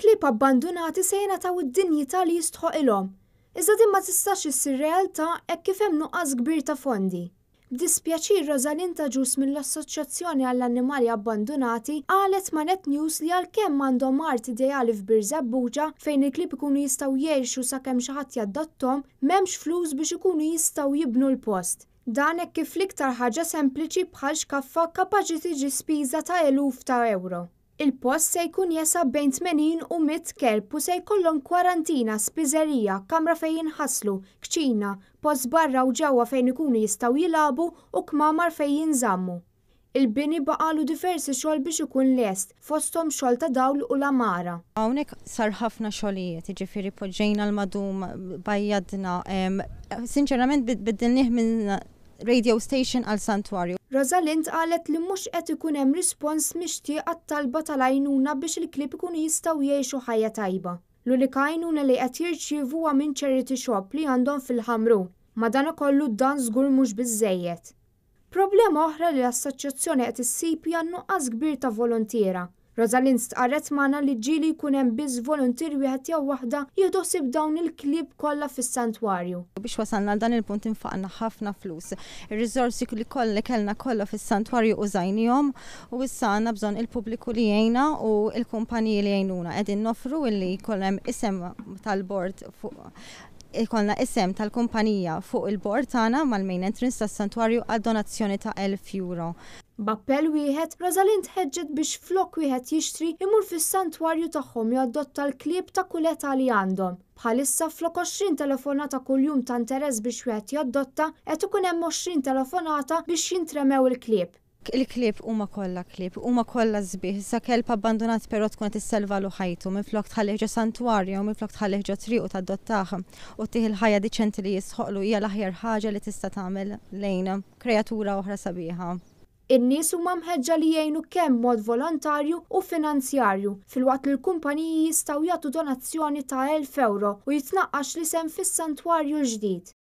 klib abbandunati sejna ta' id-dinjità li jistħoq ilhom. Iżda din ma tistax issir realtà hekk kif hemm nuqqas kbir ta' fondi. Dispjaċir ta' Ġus mill-Assoċjazzjoni għall-Annimali Abbandonati qalet ma' Net News li għalkemm għandhom art ideali Zabbuġa fejn il-klib ikunu jistgħu jgħixu sakemm xi ħadd jaddottom m'hemmx flus biex ikunu jistgħu jibnu l-post. Dan hekk kif l-iktar ħaġa sempliċi bħal xkaffa kapaċi tiġi spiża ta' eluf ta' euro. Il-post se jkun jesab bejn 80 u 100 kelb u se jkollhom kwarantina, spiżerija, kamra fejn jinħaslu, kċina, post barra u ġewwa fejn ikunu jistgħu jilabu u kmamar fejn jinżammu. Il-bini baqalu diversi xogħol biex ikun lest, fosthom xogħol ta' dawl u la' mara. Hawnhekk sar ħafna ġifiri poġġejna l-madum bajjadna. Sinċerament bidilnih minn radio station għal santwarju. Rosalind qalet li mhux qed ikun hemm rispons mixtieq għat-talba tal-għajnuna biex il-klib ikun jistgħu jgħixu ħajja tajba. L-unika għajnuna li qed jirċievuha minn charity shop li għandhom fil ħamru ma dan ikollu dan żgur mhux biżejjed. Problema oħra li l-assoċjazzjoni qed issib hija nuqqas kbir ta' volontiera Rosalind stqarret maħna li ġili jkun hemm biss volontir wieħed jew waħda sib dawn il-klieb kollha fis-santwarju. Biex wasalna dan il-punt infaqna ħafna flus. Ir-riżorsi li kollha kellna kollha fis-santwarju użajnihom u issa għandna bżonn il-pubbliku li jgħinna u l-kumpaniji li jgħinuna. Qegħdin nofru illi jkun isem tal-bord fuq ikolna isem tal-kumpanija fuq il-bord tagħna mal-main entrance tas-santwarju għal donazzjoni ta' 1000 euro. B'appell wieħed, Rosalind ħeġġet biex flok wieħed jixtri imur fis-santwarju tagħhom jadotta l-klieb ta' kuleta li għandhom. Bħalissa flok 20 telefonata kuljum ta' interess biex wieħed jgħaddotta qed ikun hemm 20 telefonata biex jintremew il-klieb il-klib huma kollha klib, huma kollha żbieħ, sa kelp abbandonat però tkun tisselvalu ħajtu, minflok flok santwarju, minflok tħalliħġa triqu ta' triq u tih il-ħajja diċenti li jisħoqlu hija l-aħjar ħaġa li tista' tagħmel lejn kreatura oħra sabiħa. In-nies huma mħeġġa li jgħinu kemm mod volontarju u finanzjarju filwaqt li l-kumpaniji jistgħu jagħtu donazzjoni ta' 1000 euro u jitnaqqax li sem fis-santwarju l-ġdid.